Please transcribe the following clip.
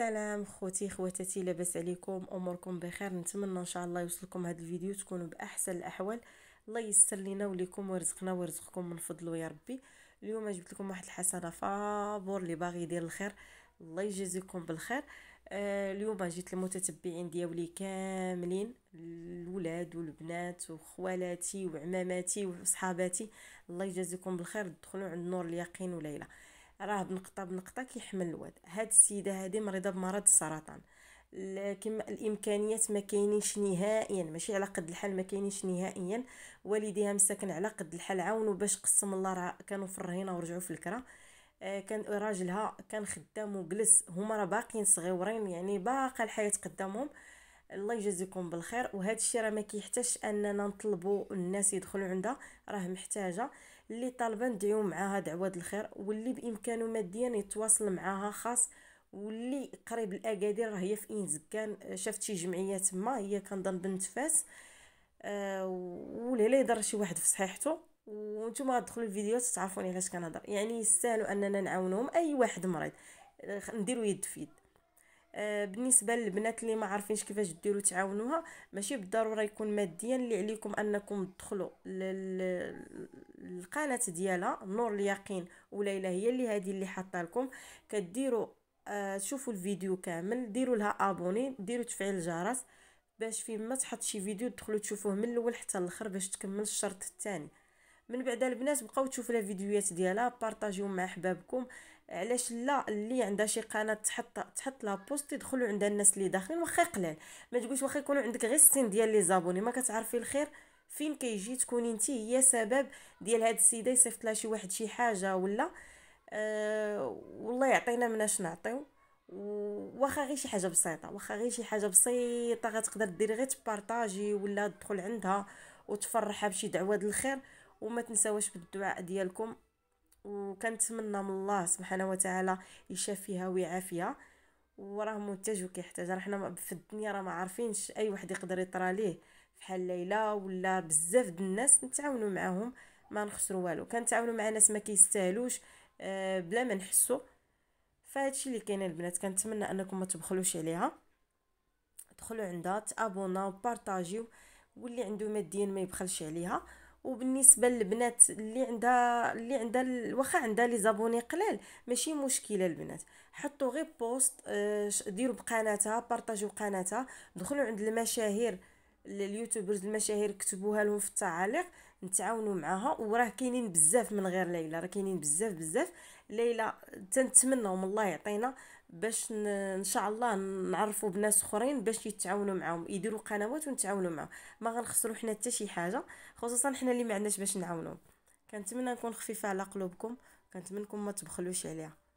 السلام خوتي خواتاتي لاباس عليكم اموركم بخير نتمنى ان شاء الله يوصلكم هذا الفيديو تكونوا باحسن الاحوال الله يسر لينا وليكم ورزقنا ورزقكم من فضله يا ربي اليوم جبت لكم واحد الحسنه فابور اللي باغي يدير الخير الله يجازيكم بالخير آه اليوم جيت المتتبعين ديالي كاملين الولاد والبنات وخوالاتي وعماماتي وصحاباتي الله يجازيكم بالخير دخلوا عند نور اليقين وليلى راه بنقطه بنقطه كيحمل الواد هاد السيده هادي مريضه بمرض السرطان لكن الامكانيات ما كاينينش نهائيا ماشي على قد الحال ما كاينينش نهائيا والديها مساكن على قد الحال عاونوا باش قسم الله راه كانوا في الرهينه ورجعوا في الكرا آه، كان راجلها كان خدام وجلس هما راه باقيين صغيورين يعني باقا الحياه قدامهم الله يجازيكم بالخير وهذا الشيء راه ما كيحتاجش اننا نطلبوا الناس يدخلوا عندها راه محتاجه اللي طالبه ندعيو معاها دعوه الخير واللي بامكانه ماديا يتواصل معاها خاص واللي قريب الاكادير راه هي في انزكان شافت شي جمعيه تما هي كنظن بنت فاس أه ولهلا يضر شي واحد في صحيحته وانتم غتدخلوا الفيديو تعرفوني علاش كنهضر يعني يستاهلوا اننا نعاونهم اي واحد مريض آه، نديرو يد في يد آه، بالنسبه للبنات اللي ما عارفينش كيفاش ديروا تعاونوها ماشي بالضروره يكون ماديا اللي عليكم انكم تدخلوا للقناه ديالها نور اليقين وليلى هي اللي هذه اللي حاطه لكم كديروا آه، تشوفوا الفيديو كامل ديروا لها ابوني ديروا تفعيل الجرس باش فيما ما تحط شي فيديو تدخلوا تشوفوه من الاول حتى الاخر باش تكمل الشرط الثاني من بعد البنات بقاو تشوفوا لها فيديوهات ديالها بارطاجيو مع احبابكم علاش لا اللي عندها شي قناه تحط تحط لا بوست يدخلوا عندها الناس اللي داخلين واخا قلال ما تقولش واخا يكونوا عندك غير 60 ديال لي زابوني ما كتعرفي الخير فين كيجي تكوني انت هي سبب ديال هاد السيده يصيفط لها شي واحد شي حاجه ولا أه والله يعطينا مناش نعطيو واخا غير شي حاجه بسيطه واخا غير شي حاجه بسيطه غتقدر ديري غير تبارطاجي ولا تدخل عندها وتفرحها بشي دعوه الخير وما تنساوش بالدعاء ديالكم وكنتمنى من الله سبحانه وتعالى يشافيها ويعافيها وراه منتج وكيحتاج راه حنا في الدنيا راه ما عارفينش اي واحد يقدر يطرى ليه بحال ليلى ولا بزاف د الناس نتعاونوا معاهم ما نخسروا والو كنتعاونوا مع ناس ما كيستاهلوش أه بلا ما نحسوا فهادشي اللي كاين البنات كنتمنى انكم ما تبخلوش عليها دخلوا عندها تابونا وبارطاجيو واللي عنده ماديا ما يبخلش عليها وبالنسبه للبنات اللي عندها اللي عندها واخا عندها لي زابوني قلال ماشي مشكله البنات حطوا غير بوست آه، ديروا بقناتها بارطاجيو قناتها دخلوا عند المشاهير اليوتيوبرز المشاهير كتبوها لهم في التعاليق نتعاونوا معاها وراه كاينين بزاف من غير ليلى راه كاينين بزاف بزاف ليلى تنتمنى الله يعطينا باش ان شاء الله نعرفوا بناس اخرين باش يتعاونوا معاهم يديروا قنوات ونتعاونوا معاهم ما غنخسروا حنا حتى شي حاجه خصوصا حنا اللي ما عندناش باش نعاونهم كنتمنى نكون خفيفه على قلوبكم كنتمنى ما تبخلوش عليها